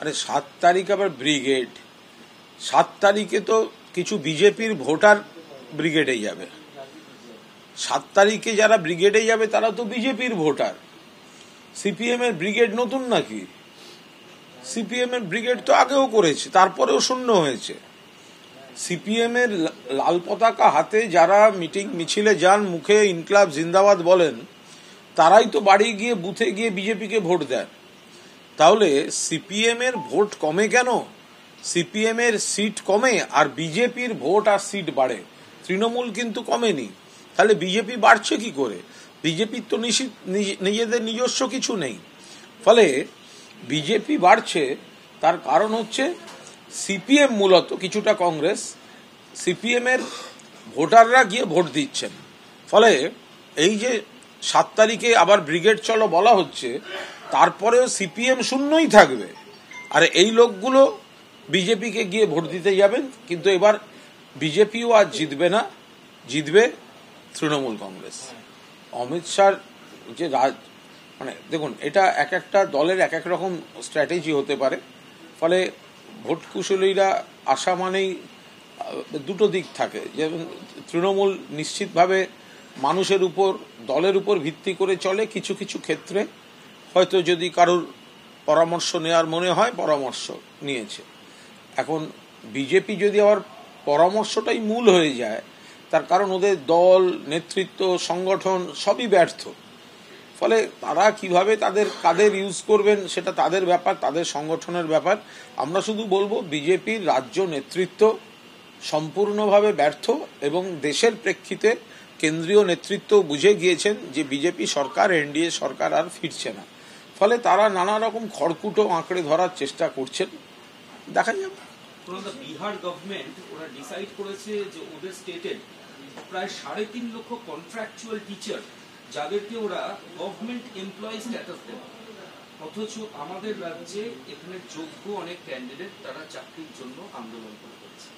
আরে সাত তারিখ আবার ব্রিগেড সাত তারিখে তো কিছু বিজেপির ভোটার ব্রিগেডে যাবে সাত তারিখে যারা ব্রিগেডে যাবে তারা তো বিজেপির ভোটার সিপিএম এর ব্রিগেড নতুন নাকি সিপিএম এর ব্রিগেড তো আগেও করেছে তারপরেও শূন্য হয়েছে সিপিএম এর লাল পতাকা হাতে যারা মিটিং মিছিলে যান মুখে ইনকলাব জিন্দাবাদ বলেন তারাই তো বাড়ি গিয়ে বুথে গিয়ে বিজেপিকে ভোট দেন তাহলে সিপিএমের ভোট কমে কেন সিপিএমের সিট কমে আর বিজেপির ভোট আর সিট বাড়ে তৃণমূল কিন্তু কমেনি তাহলে বিজেপি বাড়ছে কি করে বিজেপির তো নিজেদের নিজস্ব কিছু নেই ফলে বিজেপি বাড়ছে তার কারণ হচ্ছে সিপিএম মূলত কিছুটা কংগ্রেস সিপিএমের ভোটাররা গিয়ে ভোট দিচ্ছেন ফলে এই যে সাত তারিখে আবার ব্রিগেড চলো বলা হচ্ছে তারপরেও সিপিএম শূন্যই থাকবে আর এই লোকগুলো বিজেপিকে গিয়ে ভোট দিতে যাবেন কিন্তু এবার বিজেপিও আর জিতবে না জিতবে তৃণমূল কংগ্রেস অমিত শাহর যে রাজ মানে দেখুন এটা এক একটা দলের এক এক রকম স্ট্র্যাটেজি হতে পারে ফলে ভোট কুশলীরা আসা মানেই দুটো দিক থাকে যেমন তৃণমূল নিশ্চিতভাবে মানুষের উপর দলের উপর ভিত্তি করে চলে কিছু কিছু ক্ষেত্রে হয়তো যদি কারোর পরামর্শ নেওয়ার মনে হয় পরামর্শ নিয়েছে এখন বিজেপি যদি আবার পরামর্শটাই মূল হয়ে যায় তার কারণ ওদের দল নেতৃত্ব সংগঠন সবই ব্যর্থ ফলে তারা কিভাবে তাদের কাদের ইউজ করবেন সেটা তাদের ব্যাপার তাদের সংগঠনের ব্যাপার আমরা শুধু বলবো বিজেপির রাজ্য নেতৃত্ব সম্পূর্ণভাবে ব্যর্থ এবং দেশের প্রেক্ষিতে কেন্দ্রীয় নেতৃত্ব বুঝে গিয়েছেন যে বিজেপি সরকার এনডিএ সরকার আর ফিরছে না ফলে তারা নানা রকম খড়কুটো আঁকড়ে ধরার চেষ্টা করছেন দেখা যাবে বিহার গভর্নমেন্ট ওরা ডিসাইড করেছে যে ওদের স্টেটে প্রায় সাড়ে তিন লক্ষ কন্ট্রাকচুয়াল টিচার যাদেরকে ওরা গভর্নমেন্ট এমপ্লয়ি স্ট্যাটাস দেবে অথচ আমাদের রাজ্যে এখানে যোগ্য অনেক ক্যান্ডিডেট তারা চাকরির জন্য আন্দোলন করেছে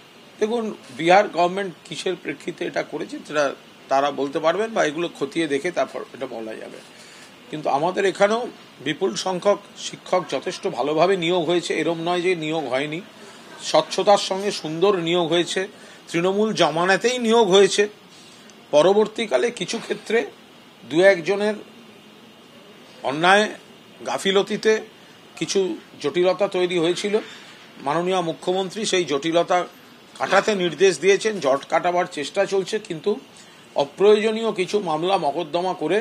দেখুন বিহার গভর্নমেন্ট কিসের প্রেক্ষিতে এটা করেছে সেটা তারা বলতে পারবেন বা এগুলো খতিয়ে দেখে তারপর এটা বলা যাবে কিন্তু আমাদের এখানেও বিপুল সংখ্যক শিক্ষক যথেষ্ট ভালোভাবে নিয়োগ হয়েছে এরম নয় যে নিয়োগ হয়নি স্বচ্ছতার সঙ্গে সুন্দর নিয়োগ হয়েছে তৃণমূল জমানাতেই নিয়োগ হয়েছে পরবর্তীকালে কিছু ক্ষেত্রে দু একজনের অন্যায় গাফিলতিতে কিছু জটিলতা তৈরি হয়েছিল মাননীয় মুখ্যমন্ত্রী সেই জটিলতা কাটাতে নির্দেশ দিয়েছেন জট কাটাবার চেষ্টা চলছে কিন্তু অপ্রয়োজনীয় কিছু মামলা মকদ্দমা করে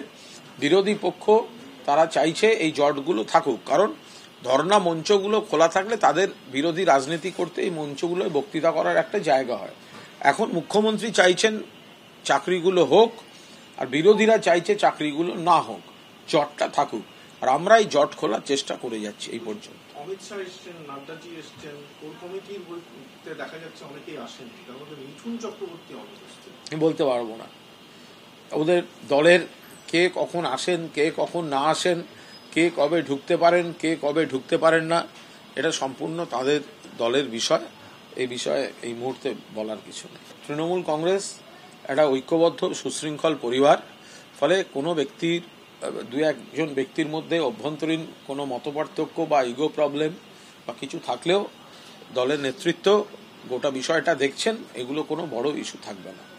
বিরোধী পক্ষ তারা চাইছে এই জটগুলো থাকুক কারণ ধর্ণা মঞ্চগুলো খোলা থাকলে তাদের বিরোধী রাজনীতি করতে এই মঞ্চগুলোয় বক্তৃতা করার একটা জায়গা হয় এখন মুখ্যমন্ত্রী চাইছেন চাকরিগুলো হোক আর বিরোধীরা চাইছে চাকরিগুলো না হোক জটটা থাকুক আর আমরা এই জট খোলার চেষ্টা করে যাচ্ছি এই পর্যন্ত বলতে পারবো না ওদের দলের কে কখন আসেন কে কখন না আসেন কে কবে ঢুকতে পারেন কে কবে ঢুকতে পারেন না এটা সম্পূর্ণ তাদের দলের বিষয় এই বিষয়ে এই মুহূর্তে বলার কিছু নেই তৃণমূল কংগ্রেস একটা ঐক্যবদ্ধ সুশৃঙ্খল পরিবার ফলে কোনো ব্যক্তির দু একজন ব্যক্তির মধ্যে অভ্যন্তরীণ কোনো মতপার্থক্য বা ইগো প্রবলেম বা কিছু থাকলেও দলের নেতৃত্ব গোটা বিষয়টা দেখছেন এগুলো কোনো বড় ইস্যু থাকবে না